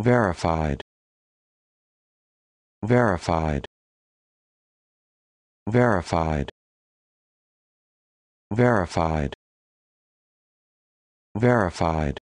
verified verified verified verified verified